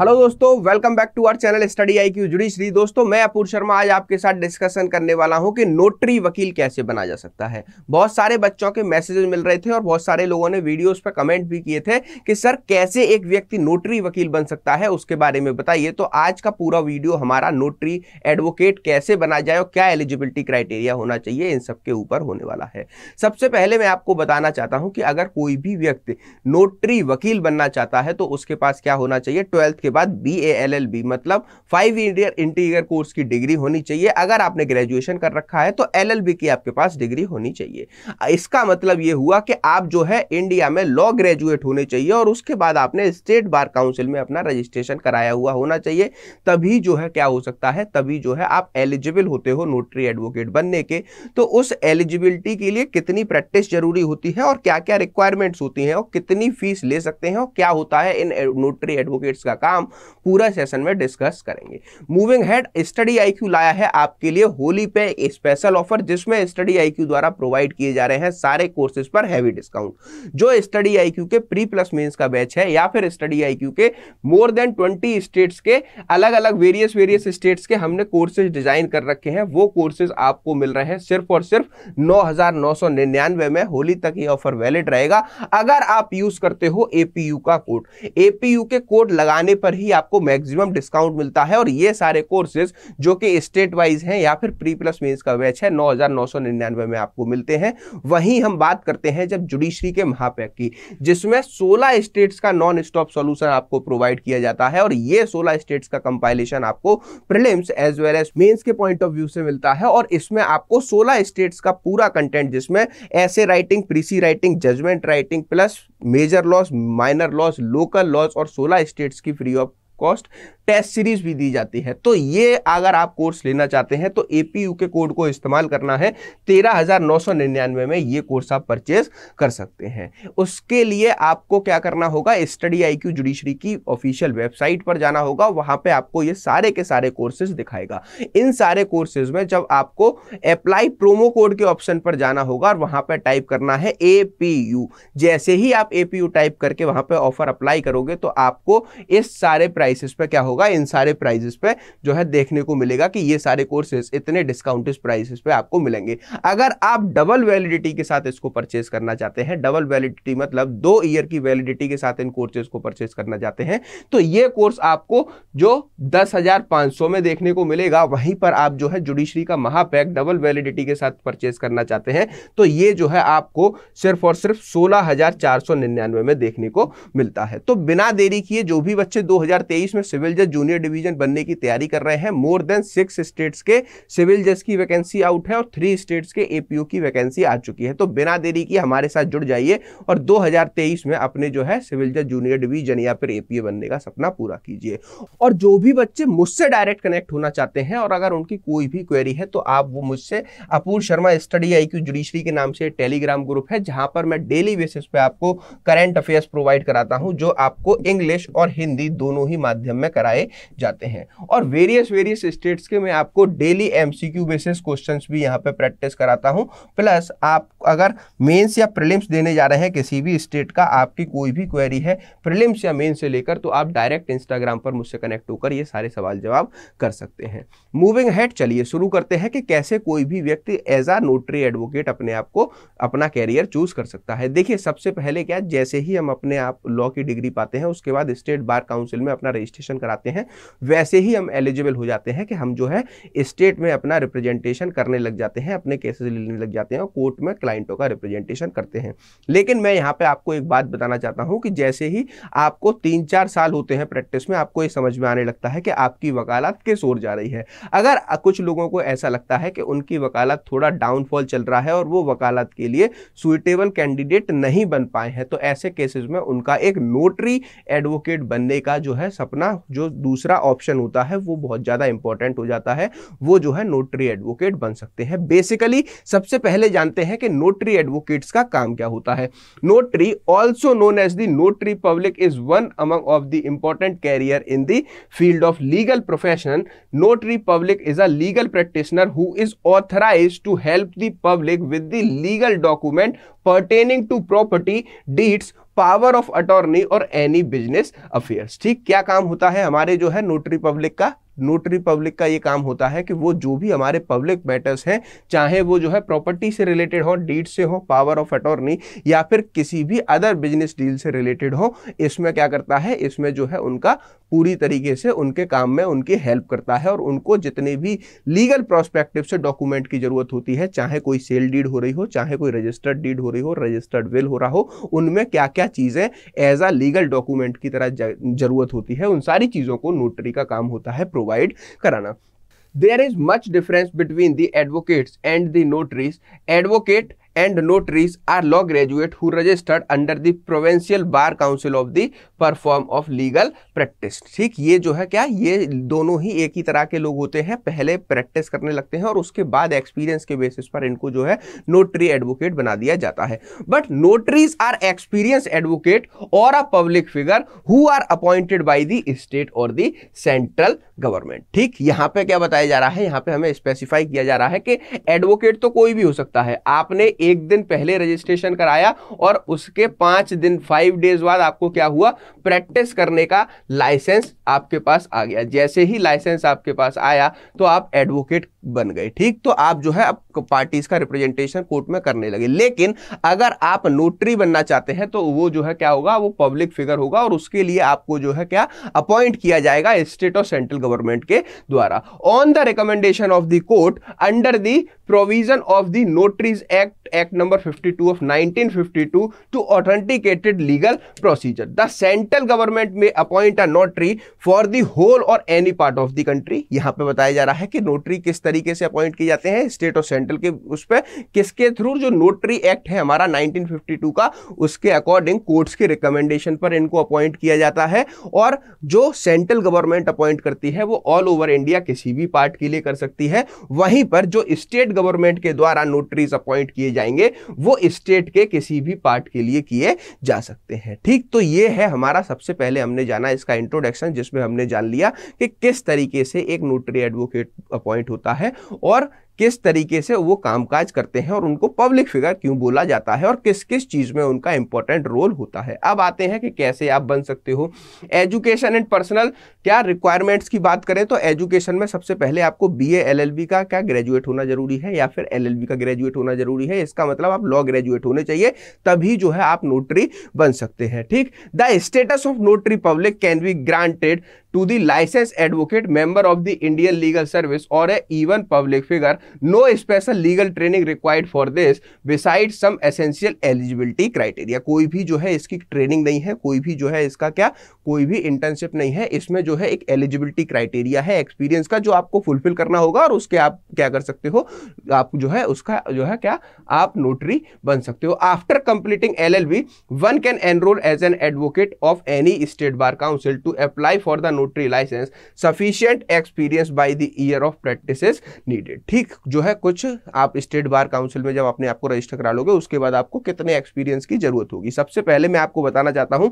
hello दोस्तों welcome back to our channel study I Q श्री दोस्तों मैं अपूर शर्मा आज आपके साथ डिस्कशन करने वाला हूं कि नोटरी वकील कैसे बना जा सकता है बहुत सारे बच्चों के मैसेजेस मिल रहे थे और बहुत सारे लोगों ने वीडियोस पर कमेंट भी किए थे कि सर कैसे एक व्यक्ति नोटरी वकील बन सकता है उसके बारे में बताइए तो आज का पूरा वीडियो हमारा नोटरी एडवोकेट कैसे बना जाए और क्या एलिजिबिलिटी क्राइटेरिया होना चाहिए इन सब के ऊपर होने वाला है सबसे पहले मैं आपको बताना चाहता हूँ कि अगर कोई भी व्यक्ति नोटरी वकील बनना चाहता है तो उसके पास क्या होना चाहिए ट्वेल्थ उसके बाद B A L L B मतलब फाइव ईयर इंटीरियर कोर्स की डिग्री होनी चाहिए अगर आपने ग्रेजुएशन कर रखा है तो एल एल बी की आपके पास डिग्री होनी चाहिए इसका मतलब ये हुआ कि आप जो है इंडिया में लॉ ग्रेजुएट होने चाहिए और उसके बाद आपने स्टेट बार काउंसिल में अपना रजिस्ट्रेशन कराया हुआ होना चाहिए तभी जो है क्या हो सकता है तभी जो है आप एलिजिबल होते हो नोटरी एडवोकेट बनने के तो उस एलिजिबिलिटी के लिए कितनी प्रैक्टिस जरूरी होती है और क्या क्या रिक्वायरमेंट्स होती हैं और कितनी फीस ले सकते हैं और क्या होता है इन नोटरी एडवोकेट्स का काम हम पूरा सेशन में डिस्कस करेंगे मूविंग हेड स्टडी आईक्यू लाया है आपके लिए होली पे एक स्पेशल ऑफर जिसमें स्टडी आईक्यू द्वारा प्रोवाइड किए जा रहे हैं सारे कोर्सेज पर हैवी डिस्काउंट जो स्टडी आईक्यू के प्री प्लस मेंस का बैच है या फिर स्टडी आईक्यू के मोर देन ट्वेंटी स्टेट्स के अलग अलग वेरियस वेरियस स्टेट्स के हमने कोर्सेज डिजाइन कर रखे हैं वो कोर्सेज आपको मिल रहे हैं सिर्फ और सिर्फ नौ में होली तक ये ऑफर वैलिड रहेगा अगर आप यूज करते हो एपीयू का कोड एपीयू के कोड लगाने पर पर ही आपको मैक्सिमम डिस्काउंट मिलता है और ये सारे कोर्सेज जो कि स्टेट वाइज हैं या फिर प्री प्लस मेन्स का बैच है नौ में आपको मिलते हैं वहीं हम बात करते हैं जब जुडिशरी के महापैक की जिसमें सोलह स्टेट्स का नॉन स्टॉप सोल्यूशन आपको प्रोवाइड किया जाता है और ये सोलह स्टेट्स का कंपाइलेशन आपको prelims as well as mains के पॉइंट ऑफ व्यू से मिलता है और इसमें आपको सोलह स्टेट्स का पूरा कंटेंट जिसमें essay writing precis writing judgement writing plus major laws minor laws local laws और सोलह स्टेट्स की फ्री कॉस्ट टेस्ट सीरीज भी दी जाती है तो ये अगर आप कोर्स लेना चाहते हैं तो ए के कोड को इस्तेमाल करना है तेरह हजार नौ सौ निन्यानवे में ये कोर्स आप परचेज कर सकते हैं उसके लिए आपको क्या करना होगा स्टडी आई क्यू जुडिशरी की ऑफिशियल वेबसाइट पर जाना होगा वहां पे आपको ये सारे के सारे कोर्सेज दिखाएगा इन सारे कोर्सेज में जब आपको अप्लाई प्रोमो कोड के ऑप्शन पर जाना होगा और वहां पर टाइप करना है ए जैसे ही आप ए टाइप करके वहां पर ऑफर अप्लाई करोगे तो आपको इस सारे प्राइस प्राइसेस पे क्या होगा इन सारे प्राइसेस पे जो है देखने को मिलेगा कि ये सारे कोर्सेज इतने डिस्काउंटेड प्राइसेस पे आपको मिलेंगे अगर आप डबल वैलिडिटी के साथ इसको परचेज करना चाहते हैं डबल वैलिडिटी मतलब दो ईयर की वैलिडिटी के साथ इन कोर्सेज को परचेज करना चाहते हैं तो ये कोर्स आपको जो दस में देखने को मिलेगा वहीं पर आप जो है जुडिशरी का महापैक डबल वैलिडिटी के साथ परचेज करना चाहते हैं तो ये जो है आपको सिर्फ और सिर्फ सोलह में देखने को मिलता है तो बिना देरी किए जो भी बच्चे 2023 में सिविल जज जूनियर डिवीजन बनने की तैयारी कर रहे हैं मोर देन सिक्स स्टेट्स के सिविल जज की वैकेंसी आउट है और थ्री स्टेट्स के एपीओ की वैकेंसी आ चुकी है तो बिना देरी की हमारे साथ जुड़ जाइए और दो में अपने जो है सिविल जज जूनियर डिवीजन या फिर एपीओ बनने का सपना पूरा कीजिए और जो भी बच्चे मुझसे डायरेक्ट कनेक्ट होना चाहते हैं और अगर उनकी कोई भी क्वेरी है तो आप वो मुझसे Apoorv Sharma study I Q judiciary के नाम से टेलीग्राम ग्रुप है जहां पर मैं डेली बेसिस पे आपको करंट अफेयर्स प्रोवाइड कराता हूं जो आपको इंग्लिश और हिंदी दोनों ही माध्यम में कराए जाते हैं और वेरियस वेरियस स्टेट्स के मैं आपको डेली एमसीक्यू बेसिस क्वेश्चंस भी यहाँ पे प्रैक्टिस कराता हूँ प्लस आप अगर मेंस या प्रिलिम्स देने जा रहे हैं किसी भी स्टेट का आपकी कोई भी क्वेरी है प्रिलिम्स या मेन्स से लेकर तो आप डायरेक्ट इंस्टाग्राम पर मुझसे कनेक्ट होकर ये सारे सवाल जवाब कर सकते हैं मूविंग हेड चलिए शुरू करते हैं कि कैसे कोई भी व्यक्ति एज आ नोटरी एडवोकेट अपने आप को अपना कैरियर चूज कर सकता है देखिए सबसे पहले क्या जैसे ही हम अपने आप लॉ की डिग्री पाते हैं उसके बाद स्टेट बार काउंसिल में अपना रजिस्ट्रेशन कराते हैं वैसे ही हम एलिजिबल हो जाते हैं कि हम जो है स्टेट में अपना रिप्रेजेंटेशन करने लग जाते हैं अपने केसेस लेने लग जाते हैं और कोर्ट में क्लाइंटों का रिप्रेजेंटेशन करते हैं लेकिन मैं यहाँ पर आपको एक बात बताना चाहता हूँ कि जैसे ही आपको तीन चार साल होते हैं प्रैक्टिस में आपको ये समझ में आने लगता है कि आपकी वकालत किस ओर जा रही है अगर कुछ लोगों को ऐसा लगता है कि उनकी वकालत थोड़ा डाउनफॉल चल रहा है और वो वकालत के लिए सुइटेबल कैंडिडेट नहीं बन पाए हैं तो ऐसे केसेस में उनका एक नोटरी एडवोकेट बनने का जो है सपना जो दूसरा ऑप्शन होता है वो बहुत ज़्यादा इंपॉर्टेंट हो जाता है वो जो है नोटरी एडवोकेट बन सकते हैं बेसिकली सबसे पहले जानते हैं कि नोटरी एडवोकेट्स का काम क्या होता है notary also known as the notary public is one among of the important career in the field of legal profession notary public is a legal practitioner who is authorise to help the public with the legal document pertaining to property deeds power of attorney और any business affairs ठीक क्या काम होता है हमारे जो है notary public का नोटरी पब्लिक का ये काम होता है कि वो जो भी हमारे पब्लिक मैटर्स हैं चाहे वो जो है प्रॉपर्टी से रिलेटेड हो डीड से हो पावर ऑफ अटॉर्नी या फिर किसी भी अदर बिजनेस डील से रिलेटेड हो इसमें क्या करता है इसमें जो है उनका पूरी तरीके से उनके काम में उनकी हेल्प करता है और उनको जितने भी लीगल प्रोस्पेक्टिव से डॉक्यूमेंट की ज़रूरत होती है चाहे कोई सेल डीड हो रही हो चाहे कोई रजिस्टर्ड डीड हो रही हो रजिस्टर्ड विल हो रहा हो उनमें क्या क्या चीज़ें एज आ लीगल डॉक्यूमेंट की तरह ज़रूरत होती है उन सारी चीज़ों को नोटरी का काम होता है प्रोवाइड कराना there is much difference between the advocates and the notaries advocate and notaries are law graduate who registered under the provincial bar council of the perform of legal practice ठीक ये जो है क्या ये दोनों ही एक ही तरह के लोग होते हैं पहले प्रैक्टिस करने लगते हैं और उसके बाद एक्सपीरियंस के बेसिस पर इनको जो है नोटरी एडवोकेट बना दिया जाता है but notaries are experience advocate और a public figure who are appointed by the state और द सेंट्रल गवर्नमेंट ठीक यहां पे क्या बताया जा रहा है यहां पे हमें स्पेसिफाई किया जा रहा है कि एडवोकेट तो कोई भी हो सकता है आपने एक दिन पहले रजिस्ट्रेशन कराया और उसके पांच दिन फाइव डेज बाद आपको क्या हुआ प्रैक्टिस करने का लाइसेंस आपके पास आ गया जैसे ही लाइसेंस आपके पास आया तो आप एडवोकेट बन गए ठीक तो आप जो है अब पार्टीज का रिप्रेजेंटेशन कोर्ट में करने लगे लेकिन अगर आप नोटरी बनना चाहते हैं तो वो जो है क्या होगा वो पब्लिक फिगर होगा और उसके लिए आपको जो है क्या अपॉइंट किया जाएगा स्टेट और सेंट्रल गवर्नमेंट के द्वारा on the recommendation of the court under the provision of the notaries act Act, Act number 52 of 1952 to authenticated legal procedure the central government may appoint a notary for the whole और any part of the country यहाँ पे बताया जा रहा है कि notary किस तरीके से अपॉइंट किए जाते हैं स्टेट और सेंट्रल के उस पर किसके थ्रू जो नोटरी एक्ट है हमारा 1952 का उसके अकॉर्डिंग कोर्ट्स के रिकमेंडेशन पर इनको अपॉइंट किया जाता है और जो सेंट्रल गवर्नमेंट अपॉइंट करती है वो ऑल ओवर इंडिया किसी भी पार्ट के लिए कर सकती है वहीं पर जो स्टेट गवर्नमेंट के द्वारा नोटरीज अपॉइंट किए जाएंगे वो स्टेट के किसी भी पार्ट के लिए किए जा सकते हैं ठीक तो ये है हमारा सबसे पहले हमने जाना इसका इंट्रोडक्शन जिसमें हमने जान लिया कि किस तरीके से एक नोटरी एडवोकेट अपॉइंट होता है और किस तरीके से वो कामकाज करते हैं और उनको पब्लिक फिगर क्यों बोला जाता है और किस किस चीज़ में उनका इंपॉर्टेंट रोल होता है अब आते हैं कि कैसे आप बन सकते हो एजुकेशन एंड पर्सनल क्या रिक्वायरमेंट्स की बात करें तो एजुकेशन में सबसे पहले आपको बी ए का क्या ग्रेजुएट होना जरूरी है या फिर एल का ग्रेजुएट होना जरूरी है इसका मतलब आप लॉ ग्रेजुएट होने चाहिए तभी जो है आप नोटरी बन सकते हैं ठीक the status of notary public can be granted to the license advocate member of the Indian legal service और a even public figure no special legal training required for this beside some essential eligibility criteria कोई भी जो है इसकी training नहीं है कोई भी जो है इसका क्या कोई भी इंटर्नशिप नहीं है इसमें जो है एक एलिजिबिलिटी क्राइटेरिया है एक्सपीरियंस का जो आपको फुलफिल करना होगा और उसके आप क्या कर सकते हो आप जो है उसका जो है क्या आप नोटरी बन सकते हो after completing L L B one can enrol as an advocate of any state bar council to apply for the notary license sufficient experience by the year of practice needed ठीक जो है कुछ आप state bar council में जब अपने आपको register करा लोगे उसके बाद आपको कितने एक्सपीरियंस की जरूरत होगी सबसे पहले मैं आपको बताना चाहता हूं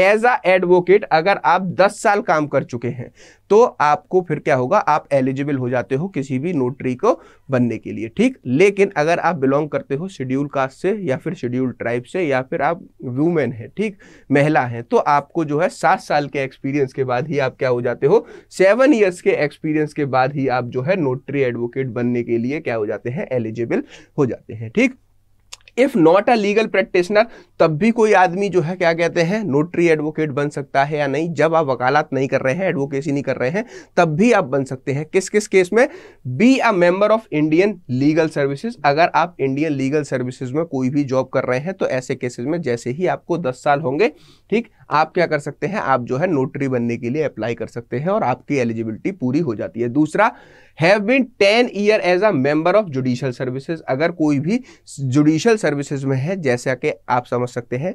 एज अ एडवोकेट अगर आप दस साल काम कर चुके हैं तो आपको फिर क्या होगा आप एलिजिबल हो जाते हो किसी भी नोटरी को बनने के लिए ठीक लेकिन अगर आप बिलोंग करते हो शेड्यूल कास्ट से या फिर शेड्यूल ट्राइब से या फिर आप वूमेन हैं ठीक महिला हैं तो आपको जो है सात साल के एक्सपीरियंस के बाद ही आप क्या हो जाते हो सेवन ईयर्स के एक्सपीरियंस के बाद ही आप जो है नोटरी एडवोकेट बनने के लिए क्या हो जाते हैं एलिजिबल हो जाते हैं ठीक if not a legal practitioner तब भी कोई आदमी जो है क्या कहते हैं नोटरी एडवोकेट बन सकता है या नहीं जब आप वकालत नहीं कर रहे हैं एडवोकेसी नहीं कर रहे हैं तब भी आप बन सकते हैं किस किस केस में be a member of Indian legal services अगर आप इंडियन लीगल सर्विसेज में कोई भी जॉब कर रहे हैं तो ऐसे केसेज में जैसे ही आपको दस साल होंगे ठीक आप क्या कर सकते हैं आप जो है नोटरी बनने के लिए अप्लाई कर सकते हैं और आपकी एलिजिबिलिटी पूरी हो जाती है दूसरा have been ten year as a member of judicial services अगर कोई भी जुडिशियल सर्विसेज में है जैसा कि आप समझ सकते हैं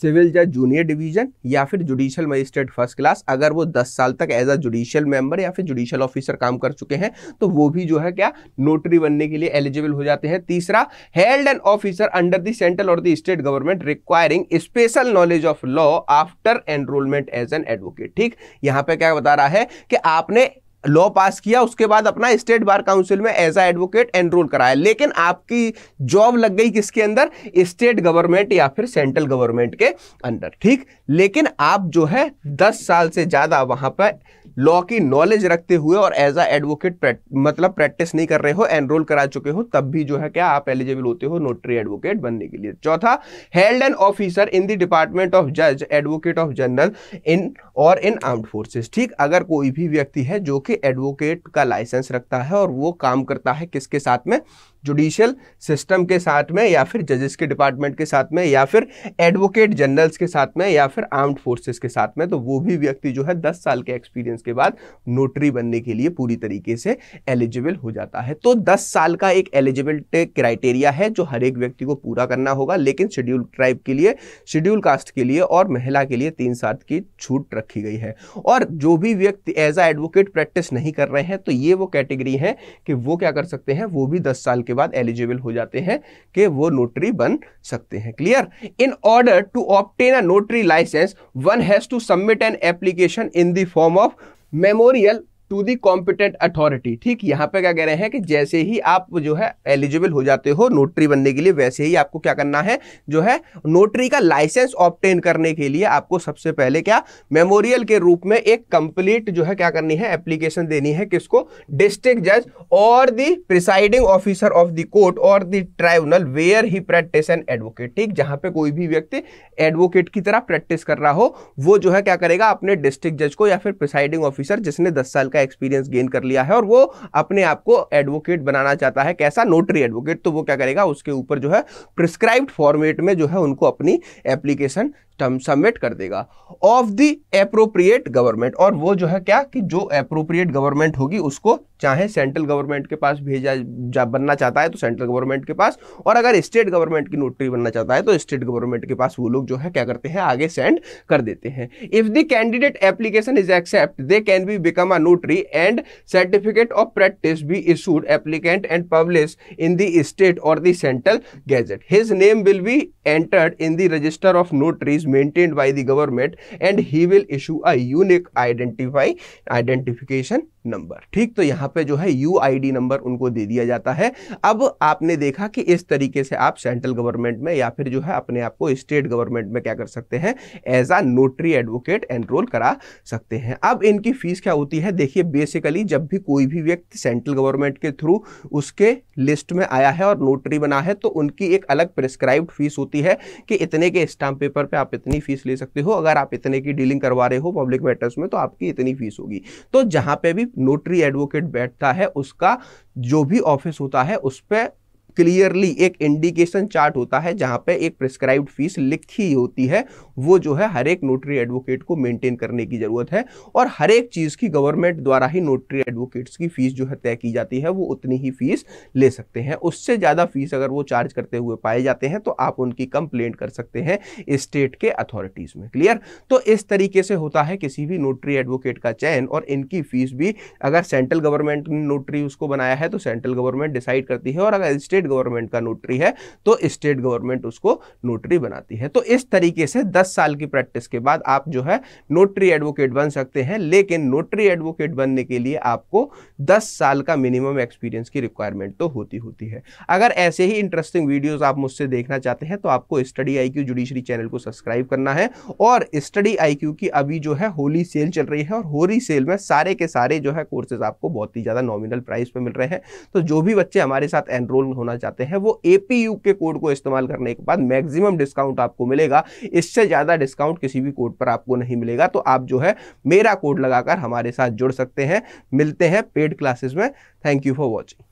सिविल जज जूनियर डिवीजन या फिर जुडिशियल मजिस्ट्रेट फर्स्ट क्लास अगर वो 10 साल तक एज अ जुडिशियल मेंबर या फिर जुडिशियल ऑफिसर काम कर चुके हैं तो वो भी जो है क्या नोटरी बनने के लिए एलिजिबल हो जाते हैं तीसरा held an officer under the central और the state government requiring special knowledge of law after enrolment as an advocate ठीक यहाँ पर क्या बता रहा है कि आपने लॉ पास किया उसके बाद अपना स्टेट बार काउंसिल में एज अ एडवोकेट एनरोल कराया लेकिन आपकी जॉब लग गई किसके अंदर स्टेट गवर्नमेंट या फिर सेंट्रल गवर्नमेंट के अंदर ठीक लेकिन आप जो है दस साल से ज़्यादा वहां पर लॉ की नॉलेज रखते हुए और एज अ एडवोकेट मतलब प्रैक्टिस नहीं कर रहे हो एनरोल करा चुके हो तब भी जो है क्या आप एलिजिबल होते हो नोटरी एडवोकेट बनने के लिए चौथा held an officer in the department of जज एडवोकेट ऑफ जनरल इन और इन आर्म्ड फोर्सेस ठीक अगर कोई भी व्यक्ति है जो कि एडवोकेट का लाइसेंस रखता है और वो काम करता है किसके साथ में जुडिशियल सिस्टम के साथ में या फिर जजेस के डिपार्टमेंट के साथ में या फिर एडवोकेट जनरल्स के साथ में या फिर आर्म्ड फोर्सेस के साथ में तो वो भी व्यक्ति जो है दस साल के एक्सपीरियंस के उसके बाद नोटरी बनने के लिए पूरी तरीके से एलिजिबल हो जाता है तो 10 साल का एक एलिजिबल क्राइटेरिया है जो हर एक व्यक्ति को पूरा करना होगा लेकिन शेड्यूल ट्राइब के लिए शेड्यूल कास्ट के लिए और महिला के लिए तीन साल की छूट रखी गई है और जो भी व्यक्ति एज अ एडवोकेट प्रैक्टिस नहीं कर रहे हैं तो ये वो कैटेगरी है कि वो क्या कर सकते हैं वो भी दस साल के बाद एलिजिबल हो जाते हैं कि वो नोटरी बन सकते हैं clear in order to obtain a notary license one has to submit an application in the form of memorial to the competent authority ठीक यहाँ पे क्या कह रहे हैं कि जैसे ही आप जो है एलिजिबल हो जाते हो नोटरी बनने के लिए वैसे ही आपको क्या करना है जो है नोटरी का लाइसेंस ऑप्टेन करने के लिए आपको सबसे पहले क्या मेमोरियल के रूप में एक कंप्लीट जो है क्या करनी है एप्लीकेशन देनी है किसको डिस्ट्रिक्ट जज और the presiding officer of the court और the tribunal where he practice an advocate ठीक जहां पे कोई भी व्यक्ति एडवोकेट की तरह प्रैक्टिस कर रहा हो वो जो है क्या करेगा अपने डिस्ट्रिक्ट जज को या फिर प्रिसाइडिंग ऑफिसर जिसने दस साल का का एक्सपीरियंस गेन कर लिया है और वो अपने आप को एडवोकेट बनाना चाहता है कैसा नोटरी एडवोकेट तो वो क्या करेगा उसके ऊपर जो है प्रिस्क्राइब्ड फॉर्मेट में जो है उनको अपनी एप्लीकेशन सिस्टम सबमिट कर देगा ऑफ द एप्रोप्रिएट गवर्नमेंट और वो जो है क्या कि जो अप्रोप्रिएट गवर्नमेंट होगी उसको चाहे सेंट्रल गवर्नमेंट के पास भेजा जा बनना चाहता है तो सेंट्रल गवर्नमेंट के पास और अगर स्टेट गवर्नमेंट की नोटरी बनना चाहता है तो स्टेट गवर्नमेंट के पास वो लोग जो है क्या करते हैं आगे सेंड कर देते हैं if the candidate application is accept they can be become a notary and certificate of practice be issued applicant and publish in the state और the central gazette his name will be entered in the register of notaries maintained by the government and he will issue a unique identify identification number ठीक तो यहाँ पे जो है you I D number उनको दे दिया जाता है अब आपने देखा कि इस तरीके से आप सेंट्रल गवर्नमेंट में या फिर जो है अपने आप को स्टेट गवर्नमेंट में क्या कर सकते हैं as a notary advocate enrol करा सकते हैं अब इनकी फीस क्या होती है देखिए बेसिकली जब भी कोई भी व्यक्ति सेंट्रल गवर्नमेंट के थ्रू उसके लिस्ट में आया है और नोटरी बना है तो उनकी एक अलग प्रिस्क्राइब्ड फीस होती है कि इतने के स्टाम्प पेपर पे आप इतनी फीस ले सकते हो अगर आप इतने की डीलिंग करवा रहे हो पब्लिक मैटर्स में तो आपकी इतनी फीस होगी तो जहाँ पे भी नोटरी एडवोकेट बैठता है उसका जो भी ऑफिस होता है उस पर क्लियरली एक इंडिकेशन चार्ट होता है जहां पे एक प्रिस्क्राइब्ड फीस लिखी होती है वो जो है हर एक नोटरी एडवोकेट को मेंटेन करने की ज़रूरत है और हर एक चीज़ की गवर्नमेंट द्वारा ही नोटरी एडवोकेट्स की फ़ीस जो है तय की जाती है वो उतनी ही फीस ले सकते हैं उससे ज़्यादा फीस अगर वो चार्ज करते हुए पाए जाते हैं तो आप उनकी कंप्लेंट कर सकते हैं स्टेट के अथॉरिटीज़ में क्लियर तो इस तरीके से होता है किसी भी नोटरी एडवोकेट का चयन और इनकी फीस भी अगर सेंट्रल गवर्नमेंट ने नोटरी उसको बनाया है तो सेंट्रल गवर्नमेंट डिसाइड करती है और अगर स्टेट स्टेट गवर्नमेंट का नोटरी है तो स्टेट गवर्नमेंट उसको नोटरी बनाती है तो इस तरीके से दस साल की प्रैक्टिस के बाद आप जो है नोटरी एडवोकेट बन सकते हैं लेकिन नोटरी एडवोकेट बनने के लिए आपको दस साल का मिनिमम एक्सपीरियंस की रिक्वायरमेंट तो होती होती है अगर ऐसे ही इंटरेस्टिंग वीडियोस आप मुझसे देखना चाहते हैं तो आपको study I Q judiciary channel को सब्सक्राइब करना है और स्टडी आई क्यू की अभी जो है होली सेल चल रही है और होली सेल में सारे के सारे जो है कोर्सेज आपको बहुत ही ज़्यादा नॉमिनल प्राइस पर मिल रहे हैं तो जो भी बच्चे हमारे साथ एनरोल होना करना चाहते हैं वो एपीयू के कोड को इस्तेमाल करने के बाद मैक्सिमम डिस्काउंट आपको मिलेगा इससे ज़्यादा डिस्काउंट किसी भी कोड पर आपको नहीं मिलेगा तो आप जो है मेरा कोड लगाकर हमारे साथ जुड़ सकते हैं मिलते हैं पेड क्लासेस में थैंक यू फॉर वॉचिंग